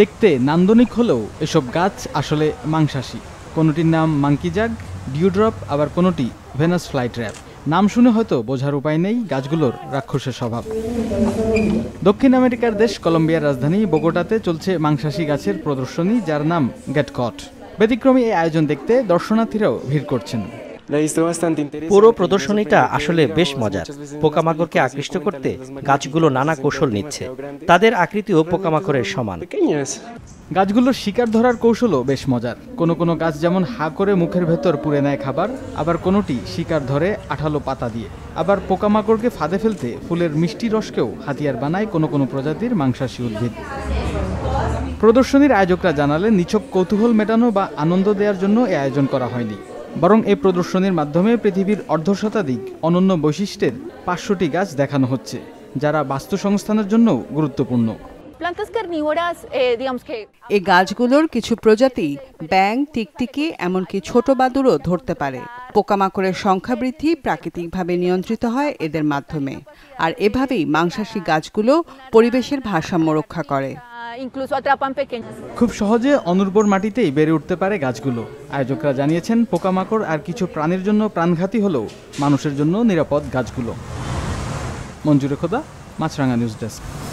দেখতে নান্দনিক হলেও এসব গাছ আসলে মাংসাশী কোনোটির নাম মাংকিজাগ ডিউড্রপ আবার কোনোটি ভেনাস ফ্লাইট র‍্যাপ নাম শুনে হয়তো বোঝার উপায় নেই গাছগুলোর রাক্ষসের স্বভাব দক্ষিণ আমেরিকার দেশ কলম্বিয়ার রাজধানী বোগোটাতে চলছে মাংসাশী গাছের প্রদর্শনী যার নাম গেটকট ব্যতিক্রমী এই আয়োজন দেখতে দর্শনার্থীরাও ভিড় করছেন পুরো প্রদর্শনীটা আসলে বেশ মজার পোকামাকড়কে আকৃষ্ট করতে গাছগুলো নানা কৌশল নিচ্ছে তাদের আকৃতিও পোকামাকড়ের সমান গাছগুলোর শিকার ধরার কৌশলও বেশ মজার কোনো কোনো গাছ যেমন হা করে মুখের ভেতর পুড়ে নেয় খাবার আবার কোনোটি শিকার ধরে আঠালো পাতা দিয়ে আবার পোকামাকড়কে ফাঁদে ফেলতে ফুলের মিষ্টি রসকেও হাতিয়ার বানায় কোনো কোনো প্রজাতির মাংসাশী উদ্ভিদ প্রদর্শনীর আয়োজকরা জানালেন নিছক কৌতূহল মেটানো বা আনন্দ দেওয়ার জন্য এ আয়োজন করা হয়নি বরং এ প্রদর্শনীর মাধ্যমে পৃথিবীর অর্ধশতাধিক অনন্য বৈশিষ্ট্যের পাঁচশোটি গাছ দেখানো হচ্ছে যারা বাস্তু সংস্থানের জন্য গুরুত্বপূর্ণ এই গাছগুলোর কিছু প্রজাতি ব্যাং টিকটিকি এমনকি ছোট বাদুরও ধরতে পারে পোকামাকড়ের সংখ্যা বৃদ্ধি প্রাকৃতিকভাবে নিয়ন্ত্রিত হয় এদের মাধ্যমে আর এভাবেই মাংসাশী গাছগুলো পরিবেশের ভারসাম্য রক্ষা করে ইনক্লুস atrapan পেকেন খুব সহজে অনুর্বর মাটিতেই বেড়ে উঠতে পারে গাছগুলো আয়োজকরা জানিয়েছেন পোকামাকড় আর কিছু প্রাণীর জন্য প্রাণঘাতী হলেও মানুষের জন্য নিরাপদ গাছগুলো মঞ্জুরে খোদা মাছরাঙা নিউজ ডেস্ক